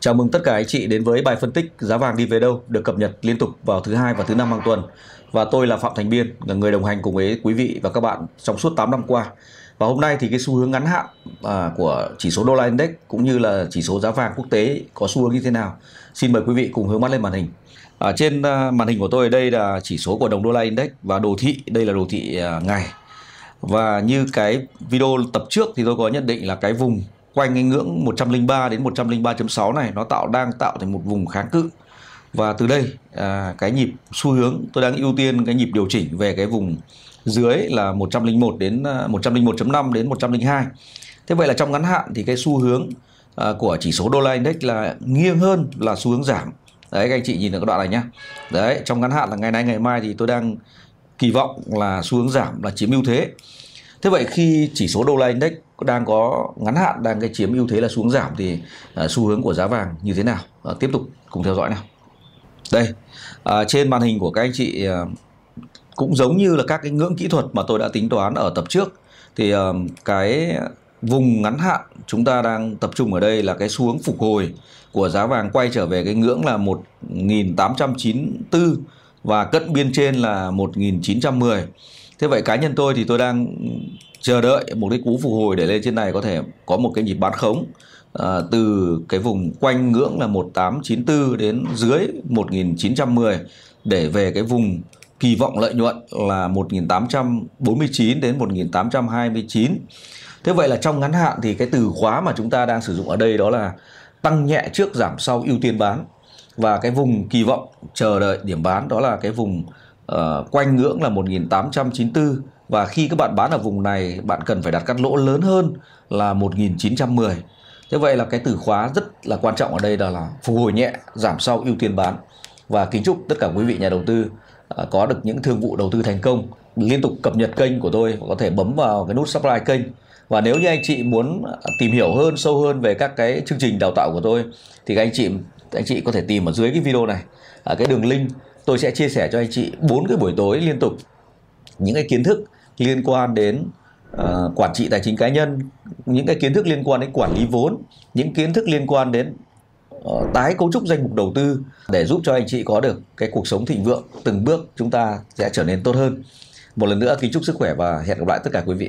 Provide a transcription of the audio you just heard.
Chào mừng tất cả anh chị đến với bài phân tích giá vàng đi về đâu được cập nhật liên tục vào thứ hai và thứ năm hàng tuần. Và tôi là Phạm Thành Biên, là người đồng hành cùng với quý vị và các bạn trong suốt 8 năm qua. Và hôm nay thì cái xu hướng ngắn hạn à, của chỉ số đô la index cũng như là chỉ số giá vàng quốc tế có xu hướng như thế nào. Xin mời quý vị cùng hướng mắt lên màn hình. À, trên à, màn hình của tôi đây là chỉ số của đồng đô la index và đồ thị, đây là đồ thị à, ngày. Và như cái video tập trước thì tôi có nhận định là cái vùng quanh cái ngưỡng 103 đến 103.6 này nó tạo đang tạo thành một vùng kháng cự và từ đây à, cái nhịp xu hướng tôi đang ưu tiên cái nhịp điều chỉnh về cái vùng dưới là 101 đến 101.5 à, đến 102 thế vậy là trong ngắn hạn thì cái xu hướng à, của chỉ số đô la index là nghiêng hơn là xu hướng giảm đấy các anh chị nhìn được cái đoạn này nhá đấy trong ngắn hạn là ngày nay ngày mai thì tôi đang kỳ vọng là xu hướng giảm là chiếm ưu thế Thế vậy khi chỉ số đô la index đang có ngắn hạn đang cái chiếm ưu thế là xuống giảm thì uh, xu hướng của giá vàng như thế nào? Uh, tiếp tục cùng theo dõi nào. Đây, uh, trên màn hình của các anh chị uh, cũng giống như là các cái ngưỡng kỹ thuật mà tôi đã tính toán ở tập trước thì uh, cái vùng ngắn hạn chúng ta đang tập trung ở đây là cái xu hướng phục hồi của giá vàng quay trở về cái ngưỡng là 1894 và cận biên trên là 1910 thế vậy cá nhân tôi thì tôi đang chờ đợi một cái cú phục hồi để lên trên này có thể có một cái nhịp bán khống à, từ cái vùng quanh ngưỡng là 1894 đến dưới 1910 để về cái vùng kỳ vọng lợi nhuận là 1849 đến 1829. Thế vậy là trong ngắn hạn thì cái từ khóa mà chúng ta đang sử dụng ở đây đó là tăng nhẹ trước giảm sau ưu tiên bán và cái vùng kỳ vọng chờ đợi điểm bán đó là cái vùng Ờ, quanh ngưỡng là 1894 và khi các bạn bán ở vùng này bạn cần phải đặt cắt lỗ lớn hơn là 1910 thế vậy là cái từ khóa rất là quan trọng ở đây đó là phục hồi nhẹ giảm sau ưu tiên bán và kính chúc tất cả quý vị nhà đầu tư ờ, có được những thương vụ đầu tư thành công liên tục cập nhật kênh của tôi có thể bấm vào cái nút subscribe kênh và nếu như anh chị muốn tìm hiểu hơn sâu hơn về các cái chương trình đào tạo của tôi thì các anh chị anh chị có thể tìm ở dưới cái video này cái đường link tôi sẽ chia sẻ cho anh chị bốn cái buổi tối liên tục những cái kiến thức liên quan đến uh, quản trị tài chính cá nhân những cái kiến thức liên quan đến quản lý vốn những kiến thức liên quan đến ờ, tái cấu trúc danh mục đầu tư để giúp cho anh chị có được cái cuộc sống thịnh vượng từng bước chúng ta sẽ trở nên tốt hơn một lần nữa kính chúc sức khỏe và hẹn gặp lại tất cả quý vị